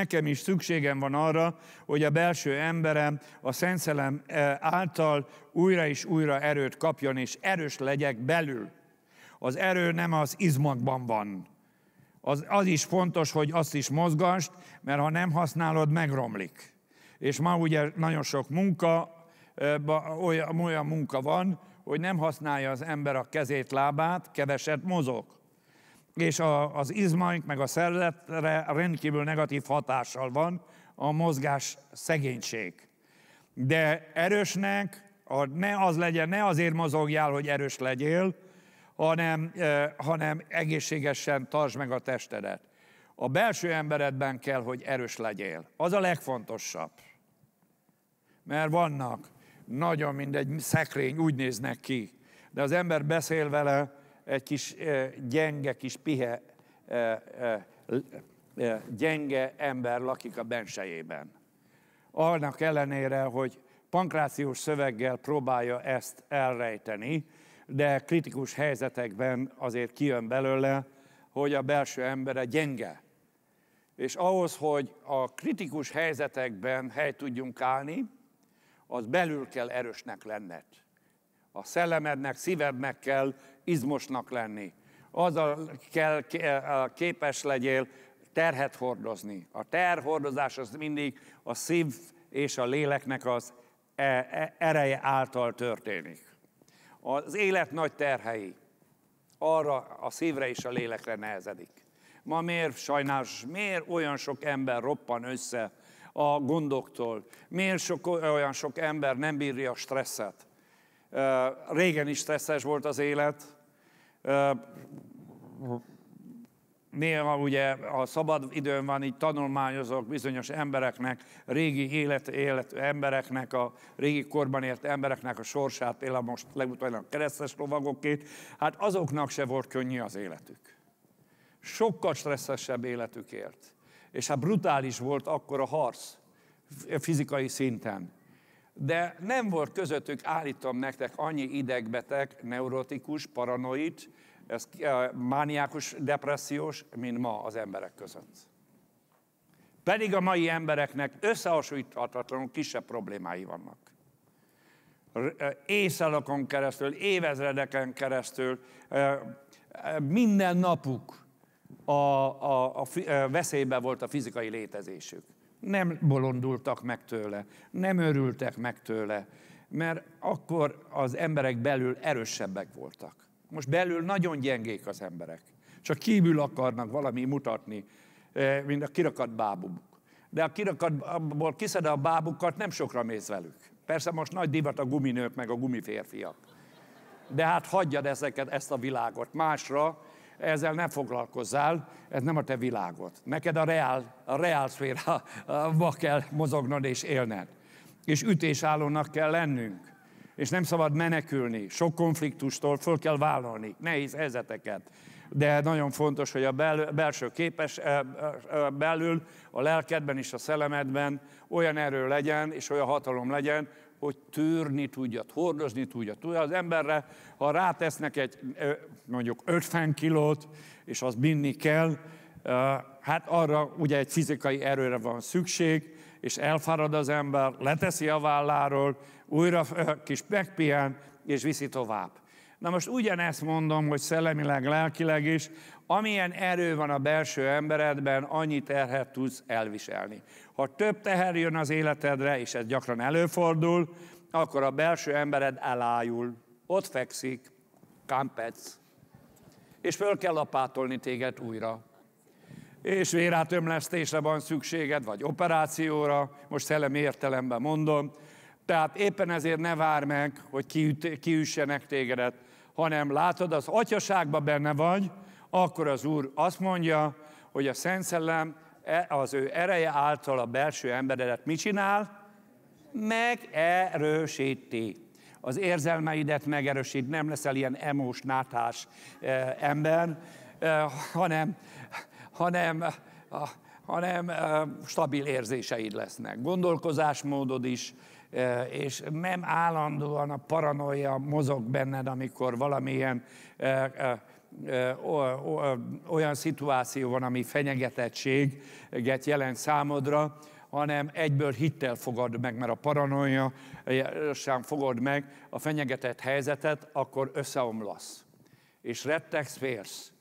Nekem is szükségem van arra, hogy a belső emberem a Szent Szelem eh, által újra és újra erőt kapjon, és erős legyek belül. Az erő nem az izmakban van. Az, az is fontos, hogy azt is mozgast, mert ha nem használod, megromlik. És ma ugye nagyon sok munka, eh, olyan, olyan munka van, hogy nem használja az ember a kezét, lábát, keveset mozog és a, az izmaink meg a szervezetre rendkívül negatív hatással van a mozgás szegénység. De erősnek a, ne az legyen, ne azért mozogjál, hogy erős legyél, hanem, eh, hanem egészségesen tartsd meg a testedet. A belső emberedben kell, hogy erős legyél. Az a legfontosabb. Mert vannak, nagyon mindegy, szekrény úgy néznek ki, de az ember beszél vele, egy kis gyenge, kis pihe, gyenge ember lakik a bensejében. Annak ellenére, hogy pankrációs szöveggel próbálja ezt elrejteni, de kritikus helyzetekben azért kijön belőle, hogy a belső embere gyenge. És ahhoz, hogy a kritikus helyzetekben hely tudjunk állni, az belül kell erősnek lenned. A szellemednek, szívednek kell izmosnak lenni. E, a kell képes legyél terhet hordozni. A terhordozás az mindig a szív és a léleknek az e, e, ereje által történik. Az élet nagy terhei arra a szívre és a lélekre nehezedik. Ma miért sajnálatos, miért olyan sok ember roppan össze a gondoktól, miért sok, olyan sok ember nem bírja a stresszet? Régen is stresszes volt az élet. Néha ugye a szabad időn van, így tanulmányozok bizonyos embereknek, régi élet, élet embereknek, a régi korban élt embereknek a sorsát, például most legutóbb a keresztes lovagokét, hát azoknak se volt könnyű az életük. Sokkal stresszesebb életük élt. És hát brutális volt akkor a harc, fizikai szinten de nem volt közöttük, állítom nektek, annyi idegbeteg, neurotikus, paranoid, ez, eh, mániákus, depressziós, mint ma az emberek között. Pedig a mai embereknek összehasonlíthatatlanul kisebb problémái vannak. Eh, Éjszakon keresztül, évezredeken keresztül, eh, minden napuk a, a, a, a veszélyben volt a fizikai létezésük nem bolondultak meg tőle, nem örültek meg tőle, mert akkor az emberek belül erősebbek voltak. Most belül nagyon gyengék az emberek. Csak kívül akarnak valami mutatni, eh, mint a kirakat bábuk. De a kirakatból kiszed a bábukat, nem sokra mész velük. Persze most nagy divat a guminők meg a gumiférfiak. De hát hagyjad ezeket, ezt a világot. Másra ezzel nem foglalkozzál, ez nem a te világod. Neked a reál, a reál szférába kell mozognod és élned. És ütésállónak kell lennünk. És nem szabad menekülni. Sok konfliktustól föl kell vállalni. Nehéz helyzeteket de nagyon fontos, hogy a bel, belső képes, eh, eh, eh, belül, a lelkedben és a szellemedben olyan erő legyen, és olyan hatalom legyen, hogy tűrni tudja, hordozni tudja, Tudja, az emberre, ha rátesznek egy mondjuk 50 kilót, és az binni kell, hát arra ugye egy fizikai erőre van szükség, és elfárad az ember, leteszi a válláról, újra kis megpihen, és viszi tovább. Na most ugyanezt mondom, hogy szellemileg, lelkileg is, amilyen erő van a belső emberedben, annyi terhet tudsz elviselni. Ha több teher jön az életedre, és ez gyakran előfordul, akkor a belső embered elájul, ott fekszik, kampec, és föl kell lapátolni téged újra. És vérátömlesztésre van szükséged, vagy operációra, most szellemi értelemben mondom, tehát éppen ezért ne várj meg, hogy kiüssenek tégedet, hanem látod, az atyaságban benne vagy, akkor az Úr azt mondja, hogy a Szent Szellem e, az ő ereje által a belső emberedet mit csinál? Megerősíti. Az érzelmeidet megerősít, nem leszel ilyen emós, nátás eh, ember, eh, hanem, hanem, hanem eh, stabil érzéseid lesznek. Gondolkozásmódod is, és nem állandóan a paranoia mozog benned, amikor valamilyen olyan szituáció van, ami fenyegetettséget jelent számodra, hanem egyből hittel fogad meg, mert a paranoia sem fogad meg a fenyegetett helyzetet, akkor összeomlasz. És rettegsz, férsz.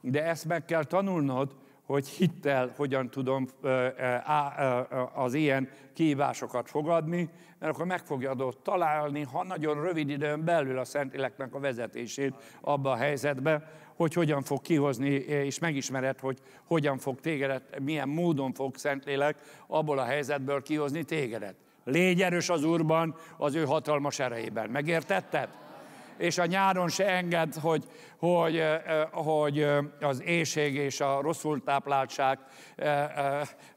De ezt meg kell tanulnod, hogy hittel hogyan tudom az ilyen kívásokat fogadni, mert akkor meg fogja adott találni, ha nagyon rövid időn belül a Szentléleknek a vezetését abba a helyzetbe, hogy hogyan fog kihozni, és megismered, hogy hogyan fog tégedet, milyen módon fog Szentlélek abból a helyzetből kihozni tégedet. Légy erős az Úrban, az ő hatalmas erejében. Megértetted? és a nyáron se enged, hogy, hogy, eh, eh, hogy eh, az éjség és a rosszul tápláltság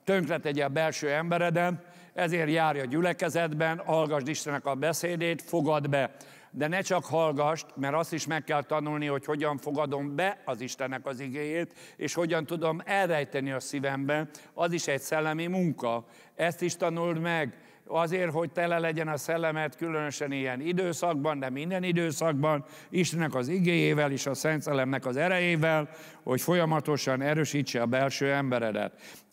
tönkretegye a belső embereden, ezért járj a gyülekezetben, hallgasd Istennek a beszédét, fogad be. De ne csak hallgast, mert azt is meg kell tanulni, hogy hogyan fogadom be az Istennek az igéjét, és hogyan tudom elrejteni a szívemben. Az is egy szellemi munka. Ezt is tanuld meg azért, hogy tele legyen a szellemet, különösen ilyen időszakban, de minden időszakban, Istennek az igéjével és a Szent Szellemnek az erejével, hogy folyamatosan erősítse a belső emberedet.